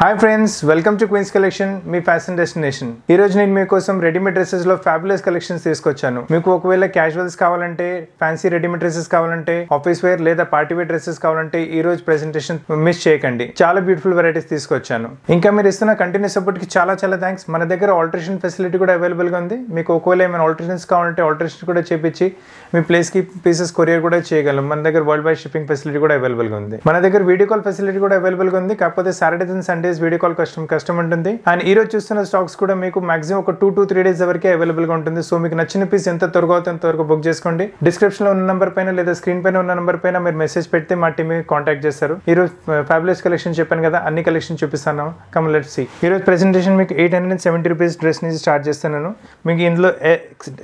hi friends welcome to Queens Collection మీ fashion destination ఈ రోజు నేను మీకోసం రెడీమేడ్ డ్రెస్సెస్ లో ఫ్యాబులస్ కలెక్షన్స్ తీసుకొచ్చాను మీకు ఒకవేళ క్యాజువల్స్ కావాలంటే ఫ్యాన్సీ రెడీమేడ్ డ్రెస్సెస్ కావాలంటే ఆఫీస్ వేర్ లేదా పార్టీ వేర్ డ్రెస్సెస్ కావాలంటే ఈ రోజు ప్రెసెంటేషన్ మిస్ చేయకండి చాలా బ్యూటిఫుల్ వెరైటీస్ తీసుకొచ్చాను ఇంకా మీరు ఇస్తున్న కంటిన్యూస్ సపోర్ట్ కి చాలా చాలా థ్యాంక్స్ మన దగ్గర ఆల్టరేషన్ ఫెసిలిటీ కూడా అవైలబుల్ గా ఉంది మీకు ఒకవేళ ఏమైనా ఆల్టరేషన్స్ కావాలంటే ఆల్టరేషన్ కూడా చేపించి మీ ప్లేస్ కి పీసెస్ కొరియర్ కూడా చేయగలం మన దగ్గర వరల్డ్ వైడ్ షిప్పింగ్ ఫెసిలిటీ కూడా అవైలబుల్ గా ఉంది మన దగ్గర వీడియో కాల్ ఫెసిలిటీ కూడా అవైలబుల్ గా ఉంది కాకపోతే Saturdays and Sunday days video call కష్టం కష్టం ఉంటుంది అండ్ ఈ రోజు చూస్తున్న స్టాక్స్ కూడా మీకు మాక్సిమం ఒక టూ టూ త్రీ డేస్ వరకే అవైలబుల్ గా ఉంటుంది సో మీకు నచ్చిన పీస్ ఎంత త్వరగా అంత త్వరగా బుక్ చేసుకోండి డిస్క్రిప్షన్ లో ఉన్న నెంబర్ పైన లేదా స్క్రీన్ పైన ఉన్న నెంబర్ పైన మీరు మెసేజ్ పెడితే మా టీమ్ కాంటాక్ట్ చేస్తారు ఈ రోజు ఫ్యాబులస్ uh, కలెక్షన్ చెప్పాను కదా అన్ని కలెక్షన్ చూపిస్తాను కమ్ లెట్ సి ఈ రోజు ప్రెసెంటేషన్ మీకు eight hundred seventy rupees dress నుంచి స్టార్ట్ చేస్తున్నాను మీకు ఇందులో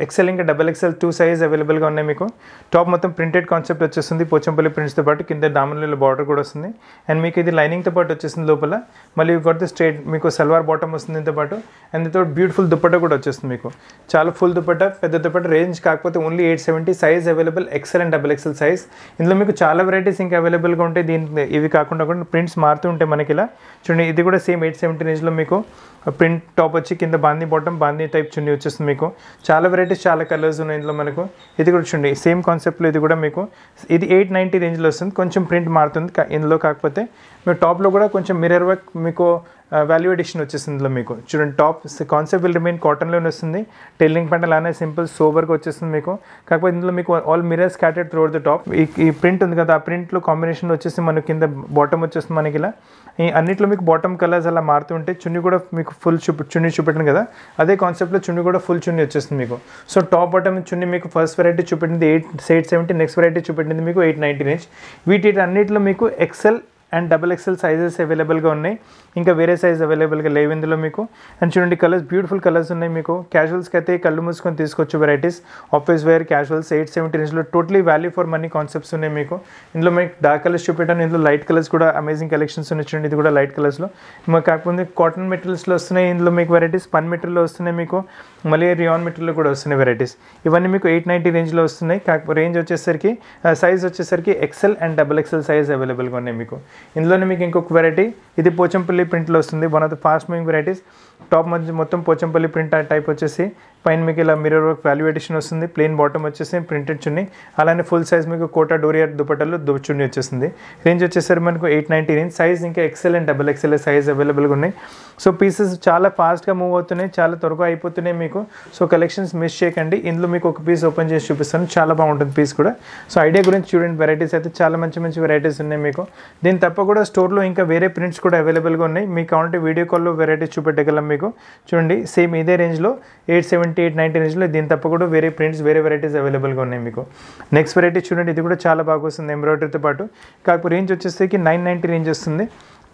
ఎక్సెల్ ఇంకా డబల్ ఎక్సెల్ టూ సైజ్ అవైలబుల్గా ఉన్నాయి మీకు టాప్ మొత్తం ప్రింటెడ్ కాన్సెప్ట్ వచ్చేస్తుంది పోచంపల్లి ప్రింట్స్తో పాటు కింద దామన్లలో బార్డర్ కూడా వస్తుంది అండ్ మీకు ఇది లైనింగ్ తో పాటు వచ్చేసింది లోపల మళ్ళీ కొడితే గట్ స్ట్రేట్ మీకు సల్వార్ బాటమ్ వస్తుంది దీంతోపాటు అండ్ దీంతో బ్యూటిఫుల్ దుప్పట్ట కూడా వచ్చేస్తుంది మీకు చాలా ఫుల్ దుప్పట్ట పెద్ద దుప్పట్ట రేంజ్ కాకపోతే only eight seventy size available XL and double XL size ఇందులో మీకు చాలా వెరైటీస్ ఇంకా అవైలబుల్గా ఉంటాయి దీని ఇవి కాకుండా కూడా ప్రింట్స్ మారుతూ ఉంటాయి మనకి ఇలా చూడండి ఇది కూడా సేమ్ ఎయిట్ సెవెంటీ రేంజ్లో మీకు ప్రింట్ టాప్ వచ్చి కింద బాందీ బాటమ్ బాందీ టైప్ చున్నీ వచ్చేస్తుంది మీకు చాలా వెరైటీస్ చాలా కలర్స్ ఉన్నాయి ఇందులో మనకు ఇది కూడా చూడండి సేమ్ కాన్సెప్ట్లో ఇది కూడా మీకు ఇది ఎయిట్ నైంటీ రేంజ్లో వస్తుంది కొంచెం ప్రింట్ మారుతుంది ఇందులో కాకపోతే మీరు టాప్లో కూడా కొంచెం మిరర్ వర్క్ మీకు వాల్యూ ఎడిషన్ వచ్చేసింది ఇందులో మీకు చూడండి టాప్ కాన్సెప్ట్ విల్ రిమైన్ కాటన్లోనే వస్తుంది టెల్లింగ్ ప్యాంట్ అలానే సింపుల్ సోబర్గా వచ్చేస్తుంది మీకు కాకపోతే ఇందులో మీకు all mirror scattered through the top ఈ ప్రింట్ ఉంది కదా ఆ ప్రింట్లో కాంబినేషన్ వచ్చేసి మనకి కింద బాటమ్ వచ్చేస్తుంది మనకి ఇలా ఈ అన్నిట్లో మీకు బాటమ్ కలర్స్ అలా మారుతుంటే చున్ని కూడా మీకు ఫుల్ చూపు చున్ని చూపెట్టింది కదా అదే కాన్సెప్ట్లో చున్ని కూడా ఫుల్ చున్ని వచ్చేస్తుంది మీకు సో టాప్ బాటమ్ చున్ని మీకు ఫస్ట్ వెరైటీ చూపెట్టింది eight eight seventy next variety చూపెట్టింది మీకు ఎయిట్ నైంటీ రేంజ్ వీటి అన్నింటిలో మీకు XL and double XL sizes అవైలబుల్గా ఉన్నాయి ఇంకా వేరే సైజ్ అవైలబుల్గా లేవు ఇందులో మీకు అండ్ చూడండి కలర్స్ బ్యూటిఫుల్ కలర్స్ ఉన్నాయి మీకు క్యాజువల్స్కి అయితే కళ్ళు మూసుకొని తీసుకోవచ్చు varieties office wear casuals eight seventy రేంజ్లో totally value for money concepts ఉన్నాయి మీకు ఇందులో మీకు డార్క్ కలర్స్ చూపెట్టాను ఇందులో లైట్ కలర్స్ కూడా అమేజింగ్ కలెక్షన్స్ ఉన్నాయి చూడండి ఇది కూడా లైట్ కలర్స్లో మాకు కాకపోతే కాటన్ మెటీరియల్స్లో వస్తున్నాయి ఇందులో మీకు వెరైటీస్ పన్ మెటీరియల్లో వస్తున్నాయి మీకు మళ్ళీ రియాన్ మెటీరియల్లో కూడా వస్తున్నాయి వెరైటీస్ ఇవన్నీ మీకు ఎయిట్ నైంటీ రేంజ్లో వస్తున్నాయి కాకపోతే రేంజ్ వచ్చేసరికి సైజ్ వచ్చేసరికి XL and double XL size అవైలబుల్గా ఉన్నాయి మీకు ఇందులోనే మీకు ఇంకొక వెరైటీ ఇది పోచంపల్లి ప్రింట్లో వస్తుంది one of the fast moving varieties top మంచి మొత్తం పోచంపల్లి ప్రింట్ టైప్ వచ్చేసి పైన మీకు ఇలా మిర్రర్ వర్క్ వాల్యూ ఎడిషన్ వస్తుంది ప్లెయిన్ బాటమ్ వచ్చేసి ప్రింటెడ్ చున్నీ అలానే ఫుల్ సైజ్ మీకు కోటా డోరియర్ దుపటలు చున్నీ వచ్చేసింది రేంజ్ వచ్చేసరికి మనకు ఎయిట్ నైంటీ నైన్ సైజ్ ఇంకా XL and double XL size అవైలబుల్గా ఉన్నాయి సో పీసెస్ చాలా ఫాస్ట్గా మూవ్ అవుతున్నాయి చాలా త్వరగా అయిపోతున్నాయి మీకు సో కలెక్షన్స్ మిస్ చేయకండి ఇందులో మీకు ఒక పీస్ ఓపెన్ చేసి చూపిస్తాను చాలా బాగుంటుంది పీస్ కూడా సో ఐడియా గురించి చూడండి వెరైటీస్ అయితే చాలా మంచి మంచి వెరైటీస్ ఉన్నాయి మీకు దీని తప్ప కూడా స్టోర్లో ఇంకా వేరే ప్రింట్స్ కూడా అవైలబుల్గా ఉన్నాయి మీకు కావాలంటే వీడియో కాల్లో వెరైటీస్ చూపెట్టగలం మీకు చూడండి సేమ్ ఇదే రేంజ్లో ఎయిట్ సెవెంటీ ఎయిట్ నైంటీ రేంజ్లో దీని తప్ప కూడా వేరే ప్రింట్స్ వేరే వెరైటీస్ అవైలబుల్గా ఉన్నాయి మీకు నెక్స్ట్ వెరైటీ చూడండి ఇది కూడా చాలా బాగా వస్తుంది ఎంబ్రాయిడరీతో పాటు కాకపోతే రేంజ్ వచ్చేసరికి నైన్ నైంటీ రేంజ్ వస్తుంది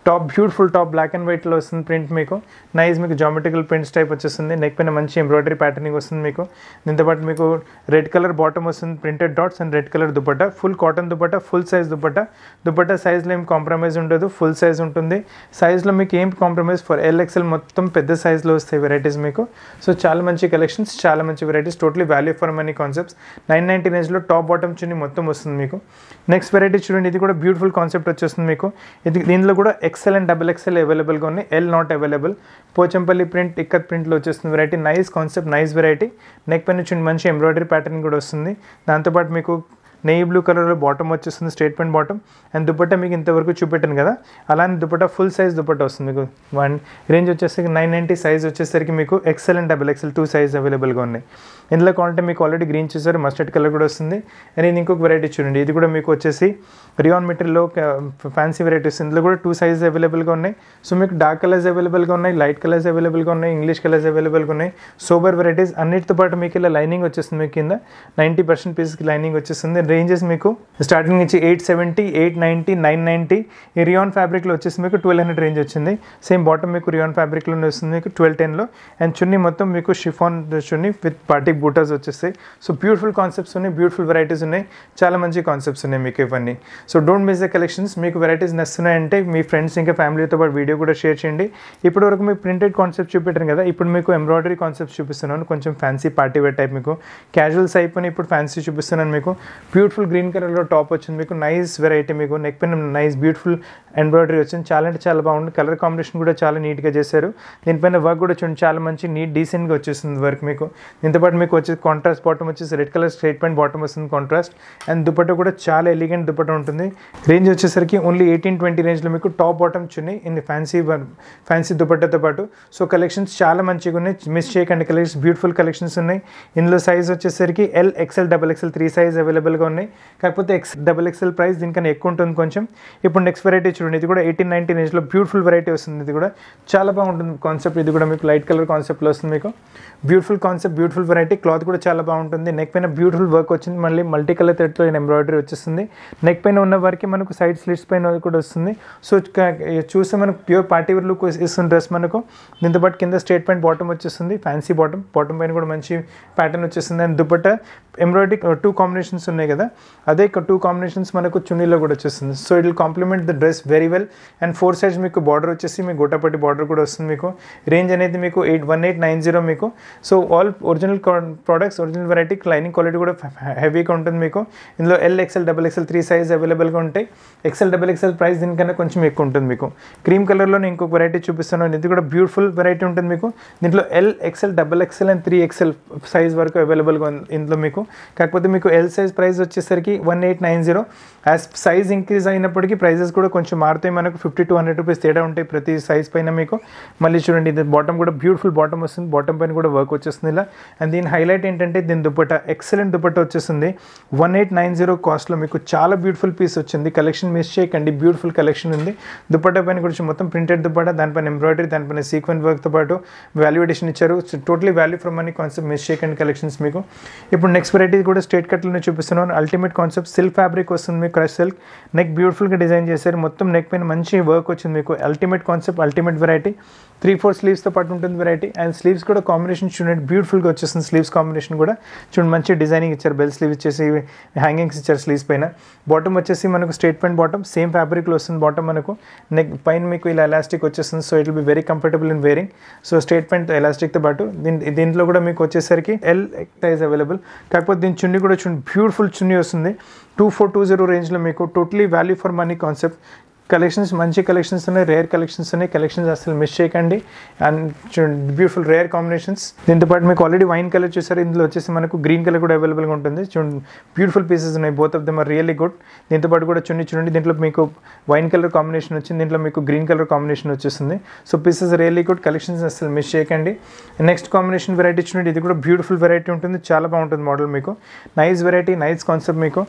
top beautiful top black and వైట్లో వస్తుంది ప్రింట్ మీకు నైస్ మీకు జామెట్రికల్ ప్రింట్స్ టైప్ వచ్చేస్తుంది నెక్ పైన మంచి ఎంబ్రాయిడరీ ప్యాటర్నింగ్ వస్తుంది మీకు దీంతోపాటు మీకు రెడ్ కలర్ బాటమ్ వస్తుంది printed dots and red colour దుపట్టా ఫుల్ కాటన్ దుపట్టా ఫుల్ సైజ్ దుపట్టా దుపట్టా సైజ్లో ఏం కాంప్రమైజ్ ఉండదు ఫుల్ సైజ్ ఉంటుంది సైజ్లో మీకు ఏం కాంప్రమైజ్ ఫర్ ఎక్స్ఎల్ మొత్తం పెద్ద సైజ్లో వస్తాయి వెరైటీస్ మీకు సో చాలా మంచి కలెక్షన్స్ చాలా మంచి varieties totally value for money concepts nine ninety రేంజ్లో టాప్ బాటమ్ చున్నీ మొత్తం వస్తుంది మీకు నెక్స్ట్ వెరైటీ చూడండి ఇది కూడా బ్యూటిఫుల్ కాన్సెప్ట్ వచ్చేస్తుంది మీకు ఇది దీంట్లో కూడా X XL and double XL available ఉన్నాయి L not available Pochampalli print ikat ప్రింట్లో వచ్చేస్తుంది variety nice concept nice variety neck పైన నుంచి మంచి ఎంబ్రాయిడరీ ప్యాటర్న్ కూడా వస్తుంది దాంతోపాటు మీకు నెయ్యి బ్లూ కలర్లో బాటమ్ వచ్చేస్తుంది స్ట్రేట్ పెయింట్ బాటమ్ అండ్ దుపట్టా మీకు ఇంతవరకు చూపెట్టాను కదా అలానే దుపట్టా ఫుల్ సైజ్ దుపట్టా వస్తుంది మీకు వన్ రేంజ్ వచ్చేసరికి నైన్ నైంటీ సైజ్ వచ్చేసరికి మీకు XL and double XL two size అవైలబుల్గా ఉన్నాయి ఇందులో కావాలంటే మీకు ఆల్రెడీ గ్రీన్ చూసారు మస్టర్డ్ కలర్ కూడా వస్తుంది అండ్ ఇది ఇంకొక వెరైటీ చూడండి ఇది కూడా మీకు వచ్చేసి రియాన్ మెటీరియల్లో ఫ్యాన్సీ వెరైటీస్ ఇందులో కూడా టూ సైజెస్ అవైలబుల్గా ఉన్నాయి సో మీకు డార్క్ కలర్స్ అవైలబుల్గా ఉన్నాయి లైట్ కలర్స్ అవైలబుల్గా ఉన్నాయి ఇంగ్లీష్ కలర్స్ అవైలబుల్గా ఉన్నాయి సోబర్ వెరైటీస్ అన్నిటితో పాటు మీకు ఇలా లైనింగ్ వచ్చేస్తుంది మీకు కింద నైంటీ పర్సెంట్ పీస్కి లైనింగ్ వచ్చేస్తుంది రేంజెస్ మీకు స్టార్టింగ్ నుంచి eight seventy eight ninety nine ninety ఈ రియాన్ ఫ్యాబ్రిక్లో వచ్చేసి మీకు ట్వెల్వ్ హండ్రెడ్ రేంజ్ వచ్చింది సేమ్ బాటమ్ మీకు రియాన్ ఫ్యాబ్రిక్లో వస్తుంది మీకు ట్వెల్వ్ టెన్లో అండ్ చున్నీ మొత్తం మీకు షిఫాన్ చున్నీ విత్ పార్టీ బూటాస్ వచ్చేస్తాయి సో బ్యూటిఫుల్ కాన్సెప్ట్స్ ఉన్నాయి బ్యూటిఫుల్ వెరైటీస్ ఉన్నాయి చాలా మంచి కాన్సెప్ట్స్ ఉన్నాయి మీకు ఇవన్నీ so don't miss the collections మీకు వెరైటీస్ నచ్చున్నాయంటే మీ ఫ్రెండ్స్ ఇంకా ఫ్యామిలీతో పాటు వీడియో కూడా షేర్ చేయండి ఇప్పటి వరకు మీకు ప్రింటెడ్ కాన్సెప్ట్ చూపెట్టాను కదా ఇప్పుడు మీకు ఎంబ్రాయిడరీ కాన్సెప్ట్స్ చూపిస్తున్నాను కొంచెం ఫ్యాన్సీ పార్టీ వేర్ టైప్ మీకు క్యాజువల్స్ అయిపోయిన ఇప్పుడు ఫ్యాన్సీ చూపిస్తున్నాను మీకు బ్యూటిఫుల్ గ్రీన్ కలర్లో టాప్ వచ్చింది మీకు నైస్ వెరైటీ మీకు నెక్ పైన నైస్ బ్యూటిఫుల్ ఎంబ్రాయిడరీ వచ్చింది చాలా అంటే చాలా బాగుంది కలర్ కాంబినేషన్ కూడా చాలా నీట్గా చేశారు దీనిపైన వర్క్ కూడా చూడండి చాలా మంచి నీట్ డీసెంట్గా వచ్చేస్తుంది వర్క్ మీకు దీంతోపాటు మీకు మీకు వచ్చి కాంట్రాస్ట్ బాటమ్ వచ్చేసి red colour straight pant bottom వస్తుంది కాంట్రాస్ట్ అండ్ దుపట్ట కూడా చాలా ఎలిగెంట్ దుపట్ట ఉంటుంది రేంజ్ వచ్చేసరికి ఓన్లీ ఎయిటీన్ ట్వంటీ రేంజ్లో మీకు టాప్ బాటమ్ చున్నాయి ఇన్ని ఫ్యాన్సీ ఫ్యాన్సీ దుపట్టతో పాటు సో కలెక్షన్స్ చాలా మంచిగా ఉన్నాయి మిస్ చేయకండి కలెక్షన్స్ బ్యూటిఫుల్ కలెక్షన్స్ ఉన్నాయి ఇందులో సైజ్ వచ్చేసరికి L XL double XL three size అవైలబుల్గా ఉన్నాయి కాకపోతే ఎక్స్ డబల్ ఎక్స్ఎల్ ప్రైస్ దీనికన్నా ఎక్కువ ఉంటుంది కొంచెం ఇప్పుడు నెక్స్ట్ వెరైటీ చూడండి ఇది కూడా ఎయిటీన్ నైన్టీన్ రేంజ్లో బ్యూటిఫుల్ వెరైటీ వస్తుంది ఇది కూడా చాలా బాగుంటుంది కాన్సెప్ట్ ఇది కూడా మీకు లైట్ కలర్ కాన్సెప్ట్లో వస్తుంది మీకు beautiful concept beautiful variety cloth కూడా చాలా బాగుంటుంది నెక్ పైన బ్యూటిఫుల్ వర్క్ వచ్చింది మళ్ళీ మల్టీ కలర్ థ్రెడ్తో ఎంబ్రాయిడరీ వచ్చేస్తుంది నెక్ పైన ఉన్న వరకు మనకు సైడ్ స్లిట్స్ పైన కూడా వస్తుంది సో చూస్తే మనకు ప్యూర్ పార్టీ వేర్ లుక్ ఇస్తుంది డ్రెస్ మనకు దీంతో పాటు కింద స్ట్రేట్ పైన బాటమ్ వచ్చేస్తుంది ఫ్యాన్సీ బాటమ్ బాటమ్ పైన కూడా మంచి ప్యాటర్న్ వచ్చేస్తుంది and dupatta embroidery two combinations ఉన్నాయి కదా అదే టూ కాంబినేషన్స్ మనకు చున్నీలో కూడా వచ్చేస్తుంది so it will complement the dress very well and four size మీకు బార్డర్ వచ్చేసి మీకు గుట్టపట్టి బార్డర్ కూడా వస్తుంది మీకు రేంజ్ అనేది మీకు eight one eight nine zero మీకు so all original products original variety క్లైనింగ్ క్వాలిటీ కూడా హెవీగా ఉంటుంది మీకు ఇందులో L XL double XL three size అవైలబుల్గా ఉంటాయి ఎక్సెల్ డబుల్ ఎక్సెల్ ప్రైస్ దీనికన్నా కొంచెం ఎక్కువ ఉంటుంది మీకు క్రీమ్ కలర్లో నేను ఇంకొక వెరైటీ చూపిస్తున్నాను ఇది కూడా బ్యూటిఫుల్ వెరైటీ ఉంటుంది మీకు దీంట్లో L XL double XL and three XL size వరకు అవైలబుల్గా ఉంది ఇందులో మీకు కాకపోతే మీకు ఎల్ సైజ్ ప్రైస్ వచ్చేసరికి one eight nine zero as size increase అయినప్పటికీ ప్రైజెస్ కూడా కొంచెం మారుతాయి మనకు ఫిఫ్టీ టూ హండ్రెడ్ రూపీస్ తేడా ఉంటాయి ప్రతి సైజ్ పైన మీకు మళ్ళీ చూడండి ఇది బాటమ్ కూడా బ్యూటిఫుల్ బాటమ్ వస్తుంది బాటమ్ పైన కూడా వర్క్ వచ్చేస్తుంది ఇలా అండ్ దీని హైలైట్ ఏంటంటే దీని దుపట్ట ఎక్సలెంట్ దుపట్ట వచ్చేస్తుంది వన్ ఎయిట్ నైన్ జీరో కాస్ట్లో మీకు చాలా బ్యూటిఫుల్ పీస్ వచ్చింది కలెక్షన్ మిస్ చేయకండి బ్యూటిఫుల్ కలెక్షన్ ఉంది దుపట్ట పైన గురించి మొత్తం ప్రింటెడ్ దుపట్ట దానిపైన ఎంబ్రాయిడరీ దానిపైన సీక్వెన్స్ వర్క్తో పాటు వాల్యూ ఎడిషన్ ఇచ్చారు totally value from money concept miss చేయకండి కలెక్షన్స్ మీకు ఇప్పుడు నెక్స్ట్ వెరైటీ కూడా స్టేట్ కట్లోనే చూపిస్తున్నాను అల్టిమేట్ కాన్సెప్ట్ సిల్క్ ఫ్యాబ్రిక్ వస్తుంది మీకు క్రష్ సిల్క్ నెక్ బ్యూటిఫుల్గా డిజైన్ చేశారు మొత్తం నెక్ పైన మంచి వర్క్ వచ్చింది మీకు ultimate concept ultimate variety three four స్లీవ్స్తో పాటు ఉంటుంది వెరైటీ అండ్ స్లీవ్స్ కూడా కాంబినేషన్ చూడండి బ్యూటిఫుల్గా వచ్చేసింది స్లీవ్స్ కాంబినేషన్ కూడా చూడండి మంచి డిజైనింగ్ ఇచ్చారు బెల్ స్లీవ్ ఇచ్చేసి హ్యాంగింగ్స్ ఇచ్చారు స్లీవ్స్ పైన బాటమ్ వచ్చేసి మనకు స్ట్రేట్ ప్యాంట్ బాటమ్ సేమ్ ఫ్యాబ్రిక్లో వస్తుంది బాటమ్ మనకు నెక్ పైన మీకు ఇలా ఎలాస్టిక్ వచ్చేస్తుంది so it be very comfortable in wearing so straight pant ఎలాస్టిక్తో పాటు దీని దీంట్లో కూడా మీకు వచ్చేసరికి ఎల్ ఎక్ అవైలబుల్ కాకపోతే దీని చున్నీ కూడా చూడండి బ్యూటిఫుల్ చున్నీ వస్తుంది two two four zero range में totally value for money concept collections మంచి కలెక్షన్స్ ఉన్నాయి రేర్ కలెక్షన్స్ ఉన్నాయి కలెక్షన్స్ అసలు మిస్ చేయకండి అండ్ బ్యూటిఫుల్ రేర్ కాంబినేషన్స్ దీంతో పాటు మీకు ఆల్రెడీ వైన్ కలర్ చూసారు ఇందులో వచ్చేసి మనకు గ్రీన్ కలర్ కూడా అవైలబుల్గా ఉంటుంది చూడండి బ్యూటిఫుల్ పీసెస్ ఉన్నాయి both of them are really good దీంతో పాటు కూడా చూడండి చూడండి దీంట్లో మీకు వైన్ కలర్ కాంబినేషన్ వచ్చింది దీంట్లో మీకు గ్రీన్ కలర్ కాంబినేషన్ వచ్చేస్తుంది so pieces really good collections అసలు మిస్ చేయకండి నెక్స్ట్ కాంబినేషన్ వెరైటీ చూడండి ఇది కూడా బ్యూటిఫుల్ వెరైటీ ఉంటుంది చాలా బాగుంటుంది మోడల్ మీకు నైస్ వెరైటీ నైస్ కాన్సెప్ట్ మీకు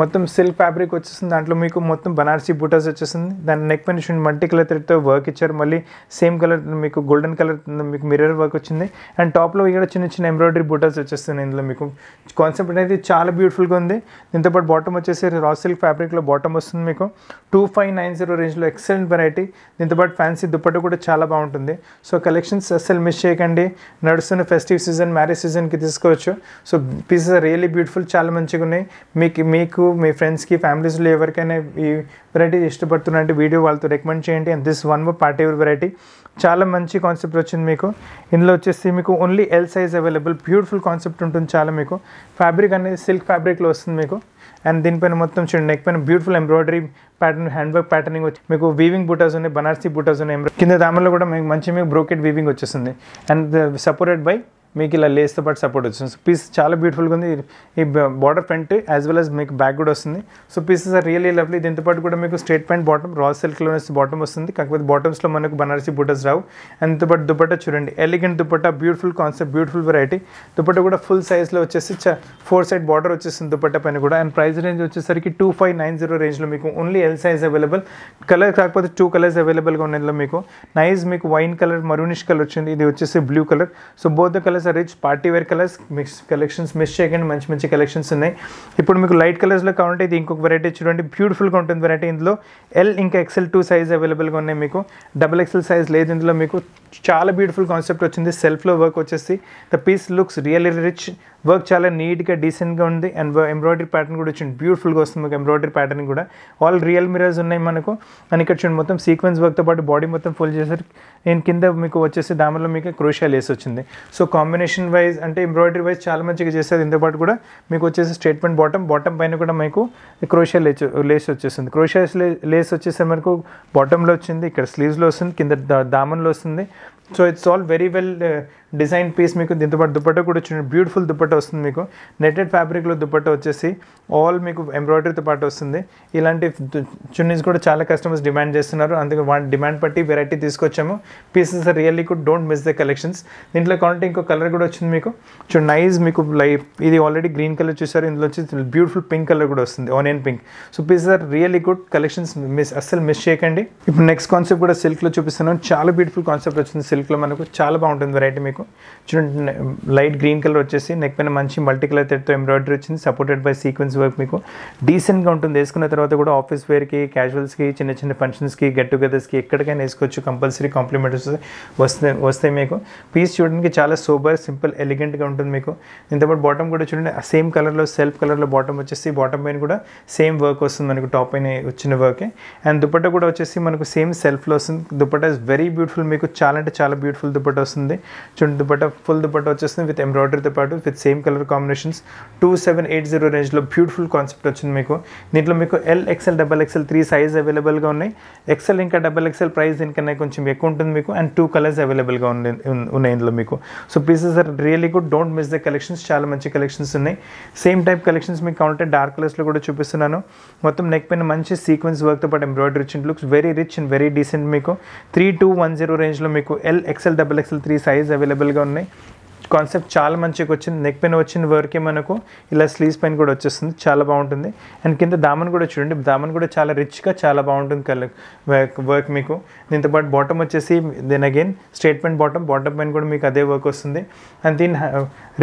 మొత్తం సిల్క్ ఫ్యాబ్రిక్ వచ్చేస్తుంది దాంట్లో మీకు మొత్తం బనార్సీ బూటాస్ వచ్చేస్తుంది దాని నెక్ పైన చూడండి మల్టీ కలర్ థ్రెడ్తో వర్క్ ఇచ్చారు మళ్ళీ సేమ్ కలర్ మీకు గోల్డెన్ కలర్ మీకు మిర్రర్ వర్క్ వచ్చింది అండ్ టాప్లో ఇక్కడ చిన్న చిన్న ఎంబ్రాయిడరీ బూటాస్ వచ్చేస్తుంది ఇందులో మీకు కాన్సెప్ట్ అనేది చాలా బ్యూటిఫుల్గా ఉంది దీంతోపాటు బాటమ్ వచ్చేసి రా సిల్క్ ఫ్యాబ్రిక్లో బాటమ్ వస్తుంది మీకు టూ ఫైవ్ నైన్ జీరో రేంజ్లో ఎక్సలెంట్ వెరైటీ దీంతోపాటు ఫ్యాన్సీ దుప్పట్టు కూడా చాలా బాగుంటుంది సో కలెక్షన్స్ అస్సలు మిస్ చేయకండి నడుస్తున్న ఫెస్టివ్ సీజన్ మ్యారేజ్ సీజన్కి తీసుకోవచ్చు so pieces are really beautiful చాలా మంచిగా ఉన్నాయి మీకు మీకు మీ ఫ్రెండ్స్కి ఫ్యామిలీస్లో ఎవరికైనా ఈ వెరైటీ ఇష్టపడుతున్నారు చూస్తున్నట్టు వీడియో వాళ్ళతో రికమెండ్ చేయండి and this one more party variety చాలా మంచి కాన్సెప్ట్ వచ్చింది మీకు ఇందులో వచ్చేసి మీకు only L size available beautiful concept ఉంటుంది చాలా మీకు ఫ్యాబ్రిక్ అనేది సిల్క్ ఫ్యాబ్రిక్లో వస్తుంది మీకు అండ్ దీనిపైన మొత్తం చూడండి నెక్ పైన beautiful embroidery pattern hand work patterning వచ్చి మీకు వీవింగ్ బూటాస్ ఉన్నాయి బనార్సీ బూటాస్ ఉన్నాయి కింద దామల్లో కూడా మీకు మంచి మీకు బ్రోకెట్ వీవింగ్ వచ్చేస్తుంది అండ్ సపోర్టెడ్ బై మీకు ఇలా లేస్తో పాటు సపోర్ట్ వచ్చింది సో పీస్ చాలా బ్యూటిఫుల్గా ఉంది ఈ border front as well as మీకు బ్యాక్ కూడా వస్తుంది so pieces are really lovely దీంతో పాటు కూడా మీకు స్ట్రేట్ ప్యాంట్ బాటమ్ రా సిల్క్లో బాటమ్ వస్తుంది కాకపోతే బాటమ్స్లో మనకు బనారసి బూటస్ రావు అండ్ పాటు దుపట్టా చూడండి elegant dupatta beautiful concept beautiful variety dupatta కూడా ఫుల్ సైజ్లో వచ్చేసి ఫోర్ సైడ్ బార్డర్ వచ్చేస్తుంది దుప్పట్ట పైన కూడా అండ్ ప్రైస్ రేంజ్ వచ్చేసరికి టూ ఫైవ్ నైన్ జీరో రేంజ్లో మీకు only L size available colour కాకపోతే టూ కలర్స్ అవైలబుల్గా ఉన్నదిలో మీకు నైస్ మీకు వైన్ కలర్ మరూనిష్ కలర్ వచ్చింది ఇది వచ్చేసి blue colour so both colours colours rich party wear colours mix collections miss చేయకండి మంచి మంచి కలెక్షన్స్ ఉన్నాయి ఇప్పుడు మీకు లైట్ కలర్స్లో కావాలంటే ఇది ఇంకొక వెరైటీ చూడండి బ్యూటిఫుల్గా ఉంటుంది వెరైటీ ఇందులో ఎల్ ఇంకా ఎక్సెల్ టూ సైజ్ అవైలబుల్గా ఉన్నాయి మీకు డబుల్ ఎక్సెల్ సైజ్ లేదు ఇందులో మీకు చాలా బ్యూటిఫుల్ కాన్సెప్ట్ వచ్చింది సెల్ఫ్లో వర్క్ వచ్చేసి the piece looks really rich work చాలా నీట్గా డీసెంట్గా ఉంది అండ్ ఎంబ్రాయిడరీ ప్యాటర్న్ కూడా వచ్చింది బ్యూటిఫుల్గా వస్తుంది మీకు ఎంబ్రాయిడరీ ప్యాటర్న్ కూడా ఆల్ రియల్ మిరర్స్ ఉన్నాయి మనకు అని ఇక్కడ చూడండి మొత్తం సీక్వెన్స్ వర్క్తో పాటు బాడీ మొత్తం ఫుల్ చేసారు నేను కింద మీకు వచ్చేసి దామలో మీకు క్రోషియా లేస్ వచ్చింది సో కాంబినేషన్ కాంబినేషన్ వైజ్ అంటే ఎంబ్రాయిడరీ వైజ్ చాలా మంచిగా చేసేది పాటు కూడా మీకు వచ్చేసి స్టేట్మెంట్ బాటమ్ బాటమ్ పైన కూడా మీకు క్రోషియా లేచ్ లేస్ వచ్చేస్తుంది క్రోషియా లేస్ వచ్చేసరికి మనకు బాటంలో వచ్చింది ఇక్కడ స్లీవ్స్లో వస్తుంది కింద దామన్లో వస్తుంది so it's all very well design piece మీకు దీంతో పాటు దుప్పట్ట కూడా వచ్చింది బ్యూటిఫుల్ దుప్పట్ట వస్తుంది మీకు నెట్టెడ్ ఫ్యాబ్రిక్లో దుప్పట్ట వచ్చేసి ఆల్ మీకు ఎంబ్రాయిడరీతో పాటు వస్తుంది ఇలాంటి చున్నీస్ కూడా చాలా కస్టమర్స్ డిమాండ్ చేస్తున్నారు అందుకే వాటి డిమాండ్ బట్టి వెరైటీ తీసుకొచ్చాము pieces really could don't miss the collections దీంట్లో కాబట్టి ఇంకో కలర్ కూడా వచ్చింది మీకు చూ నైస్ మీకు లైఫ్ ఇది ఆల్రెడీ గ్రీన్ కలర్ చూసారు ఇందులో వచ్చి బ్యూటిఫుల్ పింక్ కలర్ కూడా వస్తుంది onion pink so pieces are really good collections miss అస్సలు మిస్ చేయకండి ఇప్పుడు నెక్స్ట్ కాన్సెప్ట్ కూడా సిల్క్లో చూపిస్తున్నాను చాలా బ్యూటిఫుల్ కాన్సెప్ట్ వచ్చింది సిల్క్లో మనకు చాలా బాగుంటుంది వెరైటీ మీకు చూడండి లైట్ గ్రీన్ కలర్ వచ్చేసి నెక్ పైన మంచి మల్టీ కలర్ థ్రెడ్తో ఎంబ్రాయిడరీ వచ్చింది సపోర్టెడ్ బై సీక్వెన్స్ వర్క్ మీకు డీసెంట్గా ఉంటుంది వేసుకున్న తర్వాత కూడా ఆఫీస్ వేర్కి క్యాజువల్స్కి చిన్న చిన్న ఫంక్షన్స్కి గెట్ టుగెదర్స్కి ఎక్కడికైనా వేసుకోవచ్చు కంపల్సరీ కాంప్లిమెంట్స్ వస్తాయి వస్తాయి మీకు పీస్ చూడడానికి చాలా సూపర్ సింపుల్ ఎలిగెంట్గా ఉంటుంది మీకు ఇంతపాటు బాటమ్ కూడా చూడండి సేమ్ కలర్లో సెల్ఫ్ కలర్లో బాటమ్ వచ్చేసి బాటమ్ పైన కూడా సేమ్ వర్క్ వస్తుంది మనకు టాప్ పైన వచ్చిన వర్కే అండ్ దుపట్టా కూడా వచ్చేసి మనకు సేమ్ సెల్ఫ్లో వస్తుంది దుపట్టా ఇస్ వెరీ బ్యూటిఫుల్ మీకు చాలా అంటే చాలా చాలా బ్యూటిఫుల్ దుపట్ట వస్తుంది చూడండి దుప్పట్ట ఫుల్ దుప్పట్ట వచ్చేస్తుంది విత్ ఎంబ్రాయిడరీతో పాటు with same colour combinations two seven eight zero రేంజ్లో బ్యూటిఫుల్ కాన్సెప్ట్ వచ్చింది మీకు దీంట్లో మీకు L XL double XL three size అవైలబుల్గా ఉన్నాయి ఎక్సెల్ ఇంకా డబల్ ఎక్సెల్ ప్రైస్ దీనికన్నా కొంచెం ఎక్కువ ఉంటుంది మీకు అండ్ టూ కలర్స్ అవైలబుల్గా ఉన్నాయి ఉన్నాయి ఇందులో మీకు so pieces are really good don't miss the collections చాలా మంచి కలెక్షన్స్ ఉన్నాయి సేమ్ టైప్ కలెక్షన్స్ మీకు కావాలంటే డార్క్ కలర్స్లో కూడా చూపిస్తున్నాను మొత్తం నెక్ పైన మంచి సీక్వెన్స్ వర్క్తో పాటు ఎంబ్రాయిడరీ వచ్చింది looks very rich and very decent మీకు త్రీ టూ వన్ జీరో రేంజ్లో మీకు L L XL double XL three size అవైలబుల్గా ఉన్నాయి కాన్సెప్ట్ చాలా మంచిగా వచ్చింది నెక్ పెయిన్ వచ్చిన వరకే మనకు ఇలా స్లీవ్స్ పైన కూడా వచ్చేస్తుంది చాలా బాగుంటుంది అండ్ కింద దామన్ కూడా చూడండి దామన్ కూడా చాలా రిచ్గా చాలా బాగుంటుంది కల వర్క్ మీకు దీంతోపాటు బాటమ్ వచ్చేసి then again statement bottom bottom పైన కూడా మీకు అదే వర్క్ వస్తుంది అండ్ దీని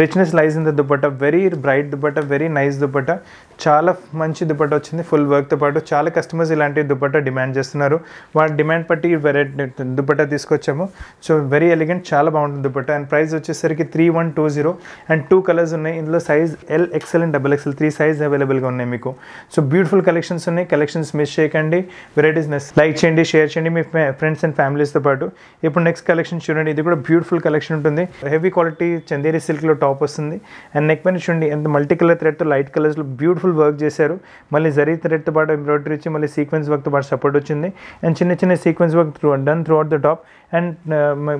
richness lies in the dupatta very bright dupatta very nice dupatta చాలా మంచి దుపట్టా వచ్చింది ఫుల్ వర్క్తో పాటు చాలా కస్టమర్స్ ఇలాంటి దుపట్టా డిమాండ్ చేస్తున్నారు వాళ్ళ డిమాండ్ బట్టి వెరైటీ దుపట్టా తీసుకొచ్చాము సో వెరీ ఎలిగెంట్ చాలా బాగుంటుంది దుపట్టా అండ్ ప్రైస్ వచ్చేసరికి three one two zero and two colours ఉన్నాయి ఇందులో size L XL and double XL three size అవైలబుల్గా ఉన్నాయి మీకు సో బ్యూటిఫుల్ కలెక్షన్స్ ఉన్నాయి కలెక్షన్స్ మిస్ చేయకండి వెరైటీస్ మిస్ లైక్ చేయండి షేర్ చేయండి మీ ఫ్రెండ్స్ అండ్ ఫ్యామిలీస్తో పాటు ఇప్పుడు నెక్స్ట్ కలెక్షన్ చూడండి ఇది కూడా బ్యూటిఫుల్ కలెక్షన్ ఉంటుంది హెవీ క్వాలిటీ చందేరి సిల్క్లో టాప్ వస్తుంది అండ్ నెక్ పైన చూడండి ఎంత మల్టీ కలర్ థ్రెడ్తో లైట్ కలర్స్లో బ్యూటిఫుల్ ఫుల్ వర్క్ చేశారు మళ్ళీ జరీ థ్రెడ్తో పాటు ఎంబ్రాయిడరీ వచ్చి మళ్ళీ సీక్వెన్స్ వర్క్తో పాటు సపోర్ట్ వచ్చింది అండ్ చిన్న చిన్న sequence work through done throughout the top and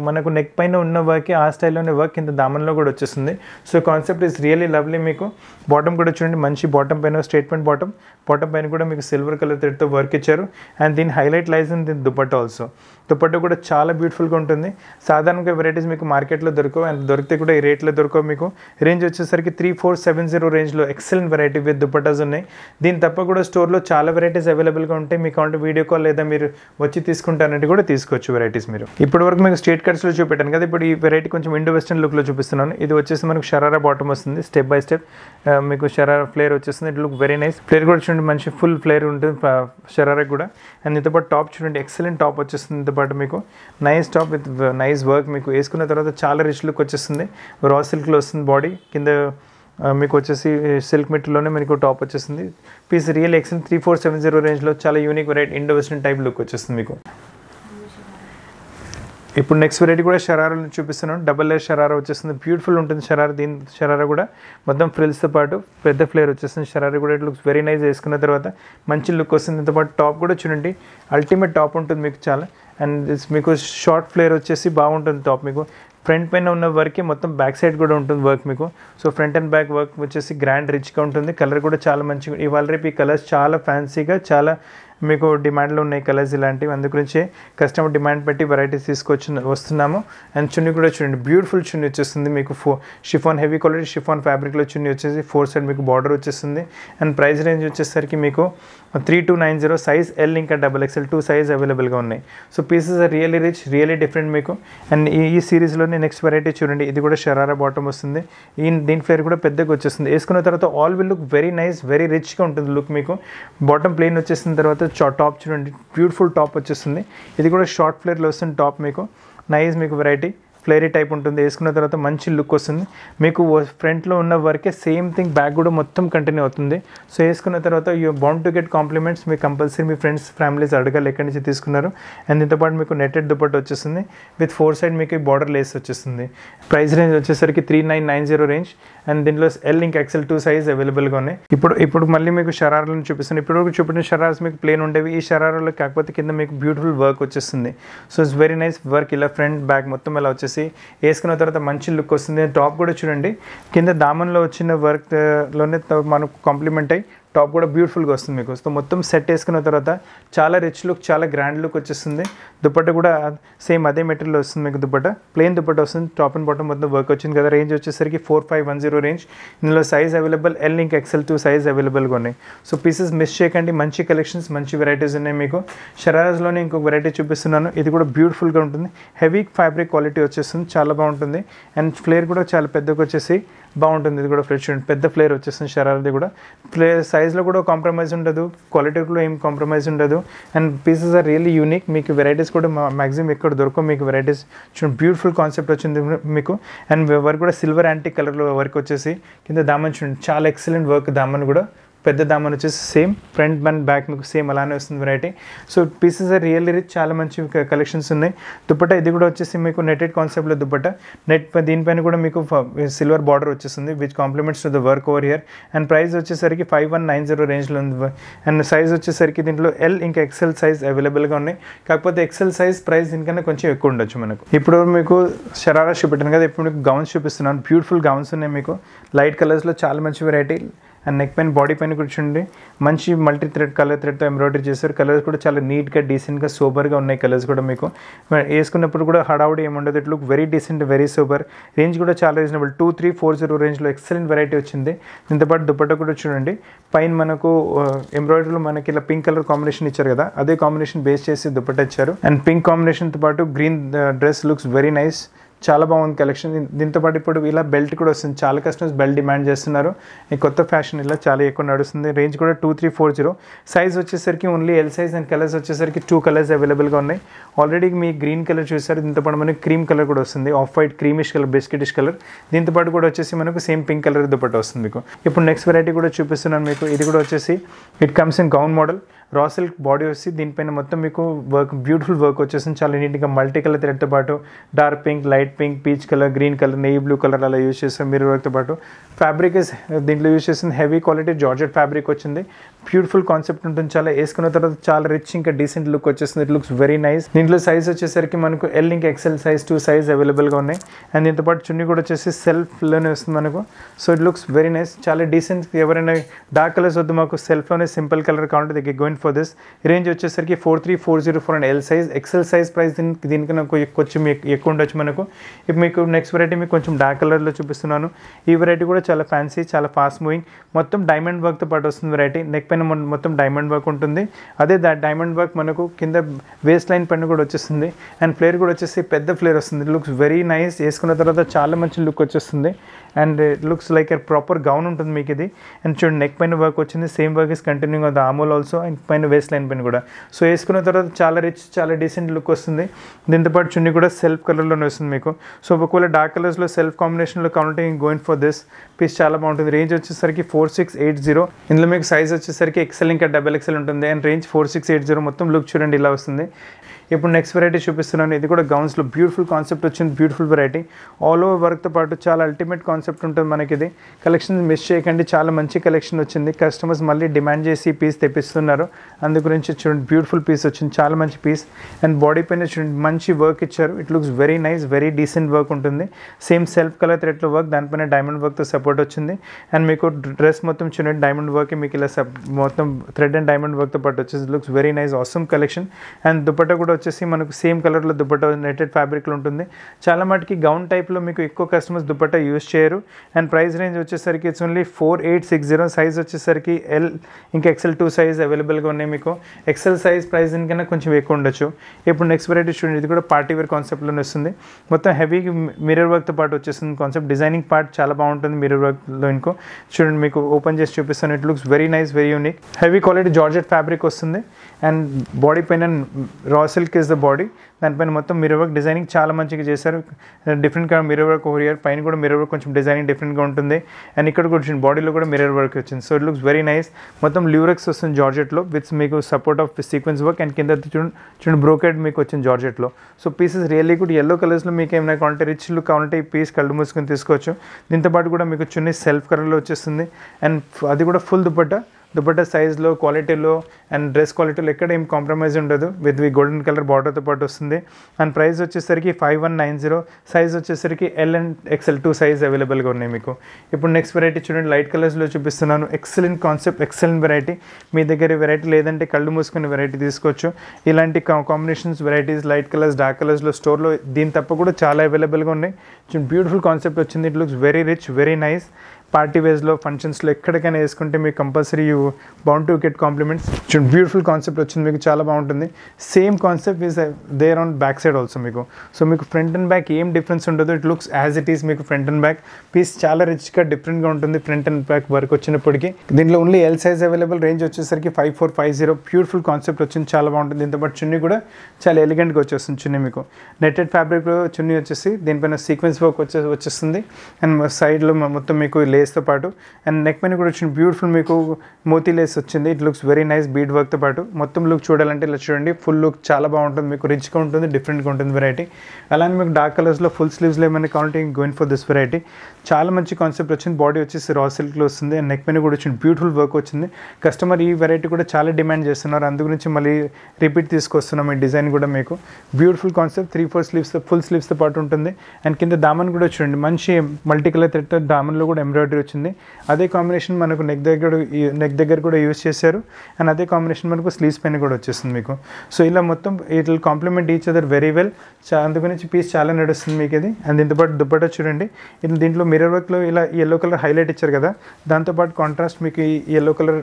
మనకు నెక్ పైన ఉన్న వర్క్ ఆ స్టైల్లోనే వర్క్ ఇంత దామన్లో కూడా వచ్చేస్తుంది so concept is really lovely మీకు బాటమ్ కూడా చూడండి మంచి బాటమ్ పైన స్టేట్మెంట్ బాటమ్ బాటమ్ పైన కూడా మీకు సిల్వర్ కలర్ థ్రెడ్తో వర్క్ ఇచ్చారు అండ్ దీని హైలైట్ లైజ్ ఇన్ దీని దుపట్ట ఆల్సో దుప్పట్టు కూడా చాలా బ్యూటిఫుల్గా ఉంటుంది సాధారణంగా వెరైటీస్ మీకు మార్కెట్లో దొరకవు అండ్ దొరికితే కూడా ఈ రేట్లో దొరకవు మీకు రేంజ్ వచ్చేసరికి త్రీ ఫోర్ సెవెన్ జీరో రేంజ్లో ఎక్సలెంట్ వెరైటీ విత్ దుప్పటాస్ ఉన్నాయి దీని తప్ప కూడా స్టోర్లో చాలా వెరైటీస్ అవైలబుల్గా ఉంటాయి మీకు అంటే వీడియో కాల్ లేదా మీరు వచ్చి తీసుకుంటారంటే కూడా తీసుకోవచ్చు వెరైటీస్ మీరు ఇప్పటి వరకు మీకు స్టేట్ కట్స్లో చూపెట్టాను కదా ఇప్పుడు ఈ వెరైటీ కొంచెం ఇండో వెస్టర్న్ లుక్లో చూపిస్తున్నాను ఇది వచ్చేసి మనకు షరారా బాటమ్ వస్తుంది స్టెప్ బై స్టెప్ మీకు షరారా ఫ్లేర్ వచ్చేస్తుంది it look very nice flare కూడా చూడండి మంచి ఫుల్ ఫ్లేర్ ఉంటుంది షరారా కూడా అండ్ దీంతో పాటు టాప్ చూడండి ఎక్సలెంట్ టాప్ వచ్చేస్తుంది దాంతో పాటు మీకు nice top with nice work మీకు వేసుకున్న తర్వాత చాలా రిచ్ లుక్ వచ్చేస్తుంది రా సిల్క్లో వస్తుంది బాడీ కింద మీకు వచ్చేసి సిల్క్ మిట్లోనే మీకు టాప్ వచ్చేసింది piece real XL three four seven zero రేంజ్లో చాలా unique variety Indo western type look వచ్చేస్తుంది మీకు ఇప్పుడు నెక్స్ట్ వెరైటీ కూడా షరారాలు చూపిస్తున్నాను డబల్ లేయర్ షరారా వచ్చేస్తుంది బ్యూటిఫుల్ ఉంటుంది షరారా దీని షరారా కూడా మొత్తం ఫ్రిల్స్తో పాటు పెద్ద ఫ్లేర్ వచ్చేస్తుంది షరారా కూడా ఇట్ లుక్స్ వెరీ నైస్ వేసుకున్న తర్వాత మంచి లుక్ వస్తుంది దాంతోపాటు టాప్ కూడా చూడండి అల్టిమేట్ టాప్ ఉంటుంది మీకు చాలా అండ్ మీకు షార్ట్ ఫ్లేర్ వచ్చేసి బాగుంటుంది టాప్ మీకు ఫ్రంట్ పైన ఉన్న వర్కే మొత్తం బ్యాక్ సైడ్ కూడా ఉంటుంది వర్క్ మీకు so front and back work వచ్చేసి గ్రాండ్ రిచ్గా ఉంటుంది కలర్ కూడా చాలా మంచిగా ఇవాళ రేపు ఈ కలర్స్ చాలా ఫ్యాన్సీగా చాలా మీకు డిమాండ్లో ఉన్నాయి కలర్స్ ఇలాంటివి అందు గురించి కస్టమర్ డిమాండ్ పెట్టి వెరైటీస్ తీసుకొచ్చి వస్తున్నాము అండ్ చున్నీ కూడా చూడండి బ్యూటిఫుల్ చున్నీ వచ్చేస్తుంది మీకు ఫో షిఫాన్ హెవీ క్వాలిటీ షిఫాన్ ఫ్యాబ్రిక్లో చున్నీ వచ్చేసి ఫోర్ సైడ్ మీకు బార్డర్ వచ్చేస్తుంది అండ్ ప్రైస్ రేంజ్ వచ్చేసరికి మీకు three two nine zero size L ఇంకా డబల్ ఎక్స్ఎల్ టూ సైజ్ అవైలబుల్గా ఉన్నాయి so pieces are really rich really different మీకు అండ్ ఈ సిరీస్లోనే నెక్స్ట్ వెరైటీ చూడండి ఇది కూడా షరారా బాటమ్ వస్తుంది ఈ దీని ఫ్లేర్ కూడా పెద్దగా వచ్చేస్తుంది వేసుకున్న తర్వాత all will look very nice very రిచ్గా ఉంటుంది లుక్ మీకు బాటమ్ ప్లెయిన్ వచ్చేసిన తర్వాత టాప్ చూడండి బ్యూటిఫుల్ టాప్ వచ్చేస్తుంది ఇది కూడా షార్ట్ ఫ్లేర్లో వస్తుంది టాప్ మీకు నైస్ మీకు వెరైటీ ఫ్లేరీ టైప్ ఉంటుంది వేసుకున్న తర్వాత మంచి లుక్ వస్తుంది మీకు ఫ్రంట్లో ఉన్న వరకే సేమ్ థింగ్ బ్యాక్ కూడా మొత్తం కంటిన్యూ అవుతుంది సో వేసుకున్న తర్వాత you bound to get compliments మీకు కంపల్సరీ మీ ఫ్రెండ్స్ ఫ్యామిలీస్ అడగాలి ఎక్కడి నుంచి తీసుకున్నారు అండ్ దీంతోపాటు మీకు నెట్టెడ్ దుపట్ వచ్చేస్తుంది విత్ ఫోర్ సైడ్ మీకు బార్డర్ లేస్ వచ్చేస్తుంది ప్రైస్ రేంజ్ వచ్చేసరికి three nine nine zero range and దీంట్లో ఎల్ ఇంక్ ఎక్సెల్ టూ సైజ్ అవైలబుల్గా ఉన్నాయి ఇప్పుడు ఇప్పుడు మళ్ళీ మీకు షరారాలను చూపిస్తుంది ఇప్పుడు చూపించిన షరారాస్ మీకు ప్లేన్ ఉండేవి ఈ షరారాలు కాకపోతే కింద మీకు బ్యూటిఫుల్ వర్క్ వచ్చేస్తుంది so it's very nice work ఇలా ఫ్రంట్ బ్యాక్ మొత్తం ఇలా వచ్చేస్తుంది వచ్చేసి వేసుకున్న తర్వాత మంచి లుక్ వస్తుంది టాప్ కూడా చూడండి కింద దామన్లో వచ్చిన వర్క్లోనే మనకు కాంప్లిమెంట్ అయ్యి టాప్ కూడా బ్యూటిఫుల్గా వస్తుంది మీకు సో మొత్తం సెట్ వేసుకున్న తర్వాత చాలా రిచ్ లుక్ చాలా గ్రాండ్ లుక్ వచ్చేస్తుంది దుప్పట్ట కూడా సేమ్ అదే మెటీరియల్ వస్తుంది మీకు దుప్పట్ట ప్లెయిన్ దుప్పట్ట వస్తుంది టాప్ అండ్ బాటమ్ మొత్తం వర్క్ వచ్చింది కదా రేంజ్ వచ్చేసరికి four five one zero range ఇందులో సైజ్ అవైలబుల్ ఎల్ ఇంక్ ఎక్సెల్ టూ సైజ్ అవైలబుల్గా ఉన్నాయి సో పీసెస్ మిస్ చేయకండి మంచి కలెక్షన్స్ మంచి వెరైటీస్ ఉన్నాయి మీకు షరారాజ్లోనే ఇంకొక వెరైటీ చూపిస్తున్నాను ఇది కూడా బ్యూటిఫుల్గా ఉంటుంది హెవీ ఫ్యాబ్రిక్ క్వాలిటీ వచ్చేస్తుంది చాలా బాగుంటుంది అండ్ ఫ్లేర్ కూడా చాలా పెద్దగా వచ్చేసి బాగుంటుంది ఇది కూడా ఫ్రెష్ పెద్ద ఫ్లేర్ వచ్చేస్తుంది షరారది కూడా ఫ్లేర్ సైజ్లో కూడా కాంప్రమైజ్ ఉండదు క్వాలిటీలో ఏం కాంప్రమైజ్ ఉండదు and pieces are really unique మీకు వెరైటీస్ కూడా మ్యాక్సిమం ఎక్కడ దొరకవు మీకు వెరైటీస్ బ్యూటిఫుల్ కాన్సెప్ట్ వచ్చింది మీకు అండ్ వర్క్ కూడా సిల్వర్ యాంటీ కలర్లో వర్క్ వచ్చేసి కింద దామన్ చూడండి చాలా ఎక్సలెంట్ వర్క్ దామన్ కూడా పెద్ద దామన్ వచ్చేసి సేమ్ ఫ్రంట్ అండ్ బ్యాక్ మీకు సేమ్ అలానే వస్తుంది variety so pieces are really rich చాలా మంచి కలెక్షన్స్ ఉన్నాయి దుప్పట ఇది కూడా వచ్చేసి మీకు నెటెడ్ కాన్సెప్ట్లో దుప్పట నెట్ దీనిపైన కూడా మీకు సిల్వర్ బార్డర్ వచ్చేస్తుంది which compliments to the work over here and price వచ్చేసరికి ఫైవ్ వన్ నైన్ జీరో రేంజ్లో ఉంది అండ్ సైజ్ వచ్చేసరికి దీంట్లో ఎల్ ఇంకా ఎక్సెల్ సైజ్ అవైలబుల్గా ఉన్నాయి కాకపోతే ఎక్సెల్ సైజ్ ప్రైస్ దీనికన్నా కొంచెం ఎక్కువ ఉండొచ్చు మనకు ఇప్పుడు మీకు షరారా చూపెట్టాను కదా ఇప్పుడు మీకు గౌన్స్ చూపిస్తున్నాను బ్యూటిఫుల్ గౌన్స్ ఉన్నాయి మీకు లైట్ కలర్స్లో చాలా మంచి variety and neck plain body పైన కూర్చుండి మంచి మల్టీ థ్రెడ్ కలర్ థ్రెడ్తో ఎంబ్రాయిడరీ చేశారు కలర్స్ కూడా చాలా నీట్గా డీసెంట్గా సూపర్గా ఉన్నాయి కలర్స్ కూడా మీకు వేసుకున్నప్పుడు కూడా హడావుడి ఏముండదు it look very decent very super range కూడా చాలా reasonable two three four zero రేంజ్లో ఎక్సలెంట్ వెరైటీ వచ్చింది దీంతోపాటు దుప్పట్ట కూడా చూడండి పైన మనకు ఎంబ్రాయిడరీలో uh, మనకి ఇలా పింక్ కలర్ కాంబినేషన్ ఇచ్చారు కదా అదే కాంబినేషన్ బేస్ చేసి దుప్పట్ట ఇచ్చారు అండ్ పింక్ కాంబినేషన్తో పాటు green dress looks very nice చాలా బాగుంది కలెక్షన్ దీంతో పాటు ఇప్పుడు ఇలా బెల్ట్ కూడా వస్తుంది చాలా కస్టమర్స్ బెల్ట్ డిమాండ్ చేస్తున్నారు ఈ కొత్త ఫ్యాషన్ ఇలా చాలా ఎక్కువ నడుస్తుంది రేంజ్ కూడా two three four zero size వచ్చేసరికి only L size and colours వచ్చేసరికి టూ కలర్స్ అవైలబుల్గా ఉన్నాయి ఆల్రెడీ మీ గ్రీన్ కలర్ చూసారు దీంతో పాటు మనకి క్రీమ్ కలర్ కూడా వస్తుంది off white creamish colour biscuitish colour దీంతో పాటు కూడా వచ్చేసి మనకు సేమ్ పింక్ కలర్ దుప్పటి వస్తుంది మీకు ఇప్పుడు నెక్స్ట్ వెరైటీ కూడా చూపిస్తున్నాను మీకు ఇది కూడా వచ్చేసి it comes in gown model raw silk body వచ్చి దీనిపైన మొత్తం మీకు వర్క్ బ్యూటిఫుల్ వర్క్ వచ్చేసింది చాలా నీట్గా మల్టీ కలర్ థ్రెడ్తో పాటు dark pink light pink peach colour green colour నెయ్యి బ్లూ కలర్ అలా యూజ్ చేస్తాం మీరు వర్క్తో పాటు ఫ్యాబ్రిక్ దీంట్లో యూజ్ చేసింది హెవీ క్వాలిటీ జార్జెట్ ఫ్యాబ్రిక్ వచ్చింది బ్యూటిఫుల్ కాన్సెప్ట్ ఉంటుంది చాలా వేసుకున్న తర్వాత చాలా రిచ్ ఇంకా డీసెంట్ లుక్ వచ్చేస్తుంది ఇట్ లుక్స్ వెరీ నైస్ దీంట్లో సైజ్ వచ్చేసరికి మనకు ఎల్ ఇంకా ఎక్సెల్ సైజ్ టూ సైజ్ అవైలబుల్గా ఉన్నాయి అండ్ దీంతో పాటు చున్నీ కూడా వచ్చేసి సెల్ఫ్లోనే వస్తుంది మనకు so it looks very nice చాలా డీసెంట్ ఎవరైనా డార్క్ కలర్స్ వద్దు మాకు సెల్ఫ్లోనే సింపుల్ కలర్ కావాలంటే దగ్గర గోయిన్ ఫర్ దిస్ రేంజ్ వచ్చేసరికి four three four zero four and L size XL size price దీనికి దీనికన్నా కొంచెం ఎక్కువ ఉండొచ్చు మనకు ఇప్పుడు మీకు నెక్స్ట్ వెరైటీ మీకు కొంచెం డార్క్ కలర్లో చూపిస్తున్నాను ఈ వెరైటీ కూడా చాలా ఫ్యాన్సీ చాలా ఫాస్ట్ మూవింగ్ మొత్తం డైమండ్ వర్క్తో పాటు వస్తుంది వెరైటీ నెక్ పైన మొత్తం డైమండ్ వర్క్ ఉంటుంది అదే దా డైమండ్ వర్క్ మనకు కింద వేస్ట్ లైన్ పైన కూడా వచ్చేస్తుంది అండ్ ఫ్లేర్ కూడా వచ్చేసి పెద్ద ఫ్లేర్ వస్తుంది లుక్స్ వెరీ నైస్ వేసుకున్న తర్వాత చాలా మంచి లుక్ వచ్చేస్తుంది and looks like uh proper gown ఉంటుంది మీకు ఇది అండ్ చూడండి నెక్ పైన వర్క్ వచ్చింది same work is continue on the ఆమోల్ ఆల్సో అండ్ పైన వేస్ట్ లైన్ పైన కూడా సో వేసుకున్న తర్వాత చాలా రిచ్ చాలా డీసెంట్ లుక్ వస్తుంది దీంతోపాటు చున్నీ కూడా సెల్ఫ్ కలర్లోనే వస్తుంది మీకు సో ఒకవేళ డార్క్ కలర్స్లో సెల్ఫ్ కాంబినేషన్లో counting going for this piece చాలా బాగుంటుంది రేంజ్ వచ్చేసరికి ఫోర్ సిక్స్ ఎయిట్ జీరో ఇందులో మీకు సైజ్ వచ్చేసరికి ఎక్సెల్ ఇంకా డబల్ ఎక్సెల్ ఉంటుంది and range four six eight zero మొత్తం లుక్ చూడండి ఇలా వస్తుంది ఇప్పుడు నెక్స్ట్ వెరైటీ చూపిస్తున్నాను ఇది కూడా గౌన్స్లో బ్యూటిఫుల్ కాన్సెప్ట్ వచ్చింది బ్యూటిఫుల్ వెరైటీ ఆల్ ఓవర్ వర్క్తో పాటు చాలా అల్టిమేట్ కాన్సెప్ట్ ఉంటుంది మనకి ఇది కలెక్షన్ మిస్ చేయకండి చాలా మంచి కలెక్షన్ వచ్చింది కస్టమర్స్ మళ్ళీ డిమాండ్ చేసి పీస్ తెప్పిస్తున్నారు అందు గురించి చూడండి బ్యూటిఫుల్ పీస్ వచ్చింది చాలా మంచి పీస్ అండ్ బాడీ పైన చూడండి మంచి వర్క్ ఇచ్చారు it looks very nice very decent work ఉంటుంది సేమ్ సెల్ఫ్ కలర్ థ్రెడ్లో వర్క్ దానిపైన డైమండ్ వర్క్తో సపోర్ట్ వచ్చింది అండ్ మీకు డ్రెస్ మొత్తం చూడండి డైమండ్ వర్క్ మీకు ఇలా మొత్తం థ్రెడ్ అండ్ డైమండ్ వర్క్తో పాటు వచ్చేసి looks very nice awesome collection and dupatta కూడా కూడా వచ్చేసి మనకు సేమ్ కలర్లో దుప్పట్టా నెటెడ్ ఫ్యాబ్రిక్లో ఉంటుంది చాలా మటుకి గౌన్ టైప్లో మీకు ఎక్కువ కస్టమర్స్ దుప్పట్టా యూజ్ చేయరు అండ్ ప్రైస్ రేంజ్ వచ్చేసరికి it's only four eight six zero size వచ్చేసరికి ఎల్ ఇంకా ఎక్సెల్ టూ సైజ్ అవైలబుల్గా ఉన్నాయి మీకు ఎక్సెల్ సైజ్ ప్రైస్ దీనికైనా కొంచెం ఎక్కువ ఉండొచ్చు ఇప్పుడు నెక్స్ట్ వెరైటీ చూడండి ఇది కూడా పార్టీ వేర్ కాన్సెప్ట్లోనే వస్తుంది మొత్తం హెవీ మిర్రర్ వర్క్తో పాటు వచ్చేస్తుంది కాన్సెప్ట్ డిజైనింగ్ పార్ట్ చాలా బాగుంటుంది మిర్రర్ వర్క్లో ఇంకో చూడండి మీకు ఓపెన్ చేసి చూపిస్తాను it looks very nice very unique heavy quality georgette fabric వస్తుంది అండ్ బాడీ పైన రాసిల్ సిల్క్ ఇస్ ద బాడీ దానిపైన మొత్తం మిర్రర్ వర్క్ డిజైనింగ్ చాలా మంచిగా చేశారు డిఫరెంట్గా మిర్రర్ వర్క్ ఓవర్ ఇయర్ పైన కూడా మిర్రర్ వర్క్ కొంచెం డిజైనింగ్ డిఫరెంట్గా ఉంటుంది అండ్ ఇక్కడ కూడా బాడీలో కూడా మిర్రర్ వర్క్ వచ్చింది so it looks very nice మొత్తం ల్యూరెక్స్ వస్తుంది జార్జెట్లో విత్ మీకు support of sequence work and కింద చూడండి చూడండి బ్రోకెడ్ మీకు వచ్చింది జార్జెట్లో సో పీసెస్ రియల్లీ కూడా ఎల్లో కలర్స్లో మీకు ఏమైనా కావాలంటే రిచ్ లుక్ కావాలంటే ఈ పీస్ కళ్ళు మూసుకొని తీసుకోవచ్చు దీంతోపాటు కూడా మీకు చున్నీ సెల్ఫ్ కలర్లో వచ్చేస్తుంది అండ్ అది కూడా ఫుల్ దుపట్ట దుపట్టా సైజ్లో క్వాలిటీలో అండ్ డ్రెస్ క్వాలిటీలో ఎక్కడ ఏం కాంప్రమైజ్ ఉండదు విత్ వి గోల్డెన్ కలర్ బార్డర్తో పాటు వస్తుంది అండ్ ప్రైస్ వచ్చేసరికి five one nine zero size వచ్చేసరికి L and XL two size అవైలబుల్గా ఉన్నాయి మీకు ఇప్పుడు నెక్స్ట్ వెరైటీ చూడండి లైట్ కలర్స్లో చూపిస్తున్నాను ఎక్సలెంట్ కాన్సెప్ట్ ఎక్సలెంట్ వెరైటీ మీ దగ్గర వెరైటీ లేదంటే కళ్ళు మూసుకునే వెరైటీ తీసుకోవచ్చు ఇలాంటి combinations varieties light colours dark కలర్స్లో స్టోర్లో దీని తప్ప కూడా చాలా అవైలబుల్గా ఉన్నాయి బ్యూటిఫుల్ కాన్సెప్ట్ వచ్చింది it looks very rich very nice party వేస్లో ఫంక్షన్స్లో ఎక్కడికైనా వేసుకుంటే మీకు compulsory you bound to get compliments beautiful concept వచ్చింది మీకు చాలా బాగుంటుంది same concept is there on back side also మీకు సో మీకు ఫ్రంట్ అండ్ బ్యాక్ ఏం డిఫరెన్స్ ఉండదు it looks as it is మీకు ఫ్రంట్ అండ్ బ్యాక్ పీస్ చాలా రిచ్గా డిఫరెంట్గా ఉంటుంది ఫ్రంట్ అండ్ బ్యాక్ వర్క్ వచ్చినప్పటికీ దీంట్లో only L size available range వచ్చేసరికి five four five zero beautiful concept వచ్చింది చాలా బాగుంటుంది దీంతో పాటు చున్నీ కూడా చాలా ఎలిగెంట్గా వచ్చేస్తుంది చున్నీ మీకు నెట్టెడ్ ఫ్యాబ్రిక్లో చున్నీ వచ్చేసి దీనిపైన సీక్వెన్స్ వర్క్ వచ్చే వచ్చేస్తుంది అండ్ సైడ్లో మొత్తం మీకు లే లేస్తో పాటు అండ్ నెక్ పైన కూడా వచ్చిన బ్యూటిఫుల్ మీకు మోతీ లేస్ వచ్చింది it looks very nice bead వర్క్తో పాటు మొత్తం లుక్ చూడాలంటే ఇలా చూడండి ఫుల్ లుక్ చాలా బాగుంటుంది మీకు రిచ్గా ఉంటుంది డిఫరెంట్గా ఉంటుంది వెరైటీ అలానే మీకు డార్క్ కలర్స్లో ఫుల్ స్లీవ్స్లో ఏమైనా కావాలంటే గోయిన్ ఫర్ దిస్ వెరైటీ చాలా మంచి కాన్సెప్ట్ వచ్చింది బాడీ వచ్చేసి రా సిల్క్లో వస్తుంది అండ్ నెక్ పైన కూడా వచ్చిన బ్యూటిఫుల్ వర్క్ వచ్చింది కస్టమర్ ఈ వెరైటీ కూడా చాలా డిమాండ్ చేస్తున్నారు అందు గురించి మళ్ళీ రిపీట్ తీసుకొస్తున్నాం ఈ డిజైన్ కూడా మీకు beautiful concept three four sleeves full స్లీవ్స్తో పాటు ఉంటుంది అండ్ కింద దామన్ కూడా చూడండి మంచి మల్టీ కలర్ థ్రెడ్ దామన్లో కూడా ఎంబ్రాయిడరీ బ్యాటరీ వచ్చింది అదే కాంబినేషన్ మనకు నెక్ దగ్గర నెక్ దగ్గర కూడా యూస్ చేశారు అండ్ అదే కాంబినేషన్ మనకు స్లీవ్స్ పైన కూడా వచ్చేస్తుంది మీకు సో ఇలా మొత్తం it will compliment each other very well అందుకని పీస్ చాలా నడుస్తుంది మీకు ఇది అండ్ దీంతోపాటు దుప్పట చూడండి ఇది దీంట్లో మిర్రర్ వర్క్లో ఇలా ఎల్లో కలర్ హైలైట్ ఇచ్చారు కదా దాంతోపాటు కాంట్రాస్ట్ మీకు ఈ ఎల్లో కలర్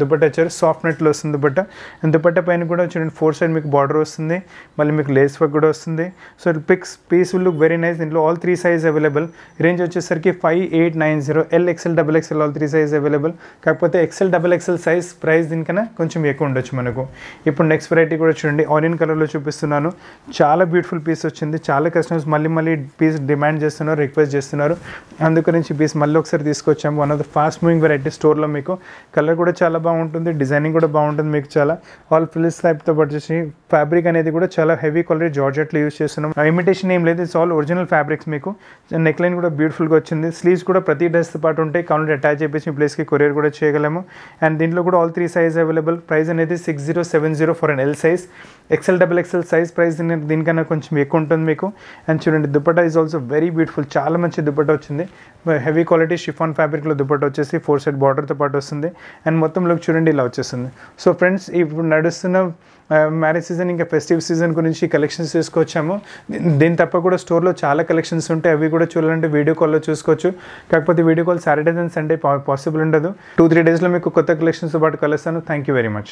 దుప్పట ఇచ్చారు సాఫ్ట్ నెట్లో వస్తుంది దుప్పట అండ్ దుప్పట పైన కూడా చూడండి ఫోర్ సైడ్ మీకు బార్డర్ వస్తుంది మళ్ళీ మీకు లేస్ వర్క్ కూడా వస్తుంది సో పిక్స్ piece will look very nice దీంట్లో all three size available range వచ్చేసరికి five eight nine zero L XL double XL all three size available కాకపోతే XL double XL size price దీనికైనా కొంచెం ఎక్కువ ఉండొచ్చు మనకు ఇప్పుడు నెక్స్ట్ వెరైటీ కూడా చూడండి ఆనియన్ కలర్లో చూపిస్తున్నాను చాలా బ్యూటిఫుల్ పీస్ వచ్చింది చాలా కస్టమర్స్ మళ్ళీ మళ్ళీ పీస్ డిమాండ్ చేస్తున్నారు రిక్వెస్ట్ చేస్తున్నారు అందుకు నుంచి పీస్ మళ్ళీ ఒకసారి తీసుకొచ్చాము one of the fast moving variety స్టోర్లో మీకు కలర్ కూడా చాలా బాగుంటుంది డిజైనింగ్ కూడా బాగుంటుంది మీకు చాలా ఆల్ ఫిల్స్ టైప్తో చేసి ఫ్యాబ్రిక్ అనేది కూడా చాలా హెవీ క్వాలిటీ జార్జెట్లు యూస్ చేస్తున్నాం ఇమిటేషన్ ఏం లేదు ఇట్స్ ఆల్ ఒరిజినల్ ఫ్యాబ్రిక్స్ మీకు నెక్లైన్ కూడా బ్యూటిఫుల్గా వచ్చింది స్లీవ్స్ కూడా ప్రతి డ్రెస్ కౌంటర్స్తో పాటు ఉంటాయి కౌంటర్ అటాచ్ చేసి మీ ప్లేస్కి కొరియర్ కూడా చేయగలము అండ్ దీంట్లో కూడా all three size available price అనేది six zero seven zero four and L size XL double XL size price దీనికన్నా కొంచెం ఎక్కువ ఉంటుంది మీకు అండ్ చూడండి dupatta is also very beautiful చాలా మంచి దుపట్టా వచ్చింది హెవీ క్వాలిటీ షిఫాన్ ఫ్యాబ్రిక్లో దుపట్టా వచ్చేసి ఫోర్ సైడ్ బార్డర్తో పాటు వస్తుంది అండ్ మొత్తం లుక్ చూడండి ఇలా వచ్చేస్తుంది సో ఫ్రెండ్స్ ఇప్పుడు నడుస్తున్న మ్యారేజ్ సీజన్ ఇంకా ఫెస్టివ్ సీజన్ గురించి కలెక్షన్స్ తీసుకొచ్చాము దీని తప్ప కూడా స్టోర్లో చాలా కలెక్షన్స్ ఉంటాయి అవి కూడా చూడాలంటే వీడియో కాల్లో చూసుకోవచ్చు కాకపోతే video call Saturdays and Sunday possible ఉండదు టూ త్రీ డేస్లో మీకు కొత్త కలెక్షన్స్తో పాటు కలుస్తాను థ్యాంక్ యూ వెరీ మచ్